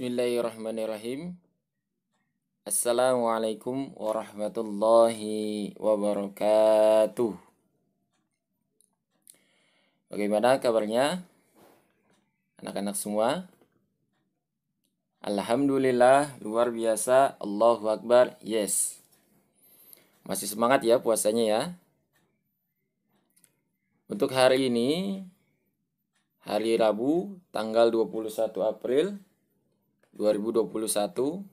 Bismillahirrahmanirrahim. Assalamualaikum warahmatullahi wabarakatuh. Bagaimana kabarnya? Anak-anak semua? Alhamdulillah, luar biasa. Allahu Akbar. Yes. Masih semangat ya puasanya ya. Untuk hari ini hari Rabu tanggal 21 April 2021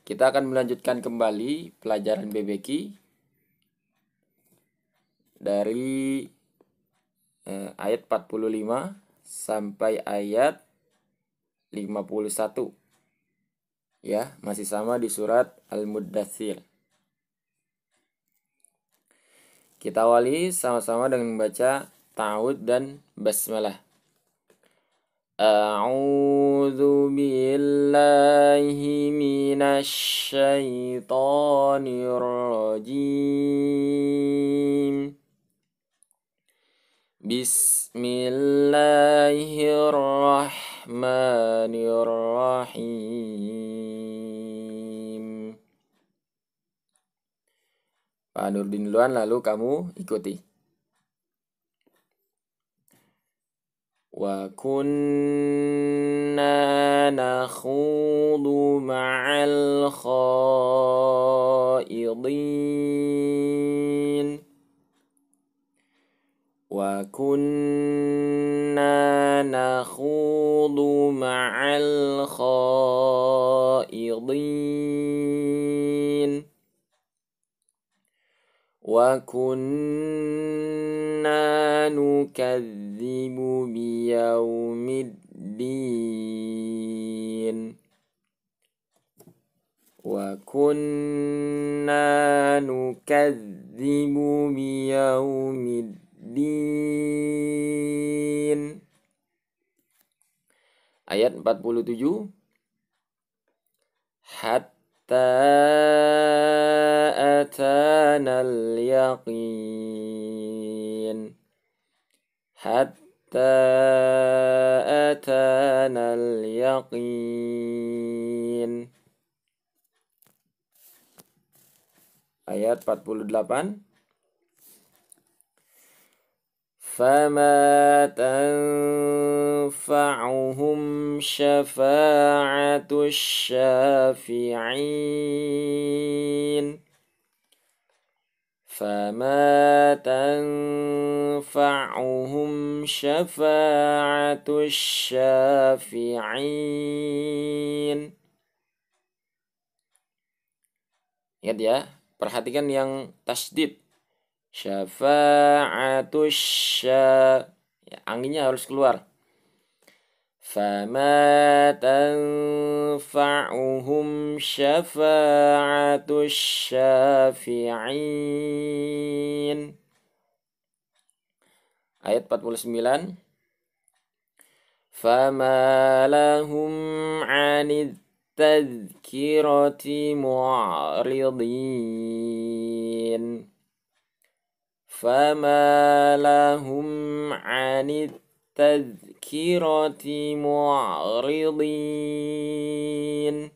kita akan melanjutkan kembali pelajaran BBQ dari eh, ayat 45 sampai ayat 51 ya masih sama di surat Al-Muddathir kita awali sama-sama dengan membaca ta'ud dan basmalah Aguzu bi Allahi min al-Shaytanirajim. Bismillahi r-Rahmani r Pak Nurdin duluan lalu kamu ikuti. وكنا نخوض مع الخائضين وكنا نخوض مع الخائضين وكنا نكذب بيوم الدين وكنا نكذب بيوم الدين ayat 47 hatta hatta al-yaqin hatta al-yaqin ayat 48 فما تنفعهم شفاعة الشافعين فما تنفعهم شفاعة الشافعين Ingat ya, perhatikan yang tasdid syafa'atus sya ya, anginnya harus keluar fama tanfa'uhum syafa'atus syafi'in ayat 49 fama lahum anid tadhkirati mu'aridin. فما لهم عن التذكرة معرضين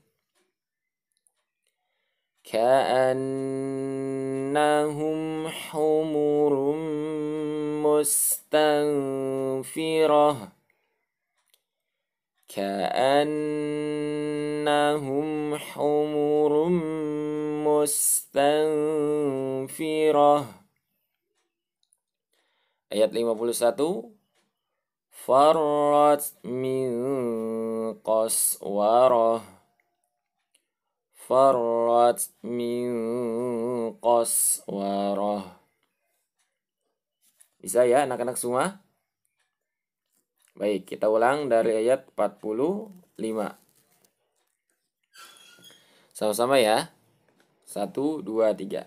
كأنهم حمر مستنفره كأنهم حمر مستنفره Ayat 51 Farrat min qaswarah Farrat min qaswarah Bisa ya anak-anak semua? Baik, kita ulang dari ayat 45. Sama-sama ya. satu dua tiga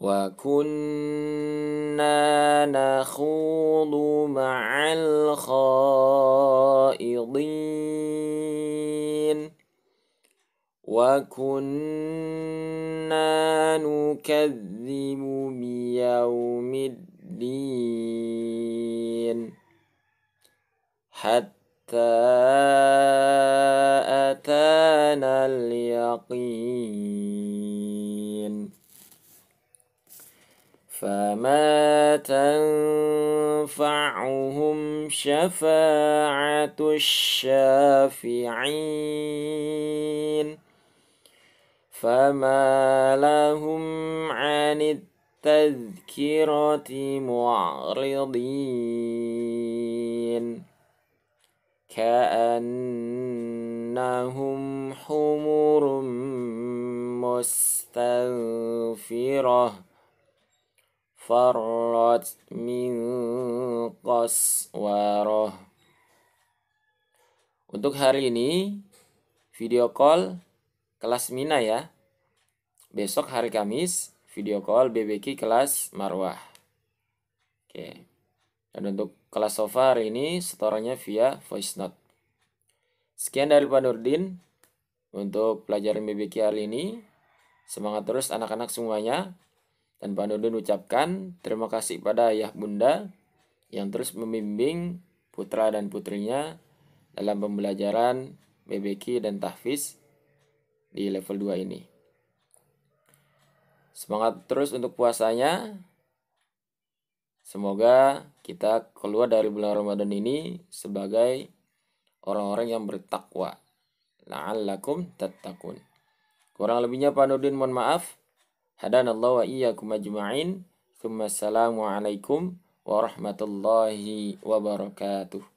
وكنا نخوض مع الخائضين وكنا نكذب بيوم الدين حتى أتانا اليقين فما تنفعهم شفاعة الشافعين فما لهم عن التذكرة معرضين كأنهم حمر مستنفره فرت من قسورة Untuk hari ini video call kelas Mina ya. Besok hari Kamis video call bbq kelas Marwah. Oke. Dan untuk kelas sofa hari ini setorannya via voice note. Sekian dari Pak Nurdin untuk pelajaran bbq hari ini. Semangat terus anak-anak semuanya. Dan Pak Nudun ucapkan terima kasih pada ayah bunda yang terus membimbing putra dan putrinya dalam pembelajaran BBQ dan tahfiz di level 2 ini. Semangat terus untuk puasanya. Semoga kita keluar dari bulan Ramadan ini sebagai orang-orang yang bertakwa. La'allakum tattaqun. Kurang lebihnya Pak Nurdin mohon maaf. Allah wa iyyakum wa Assalamualaikum warahmatullahi wabarakatuh.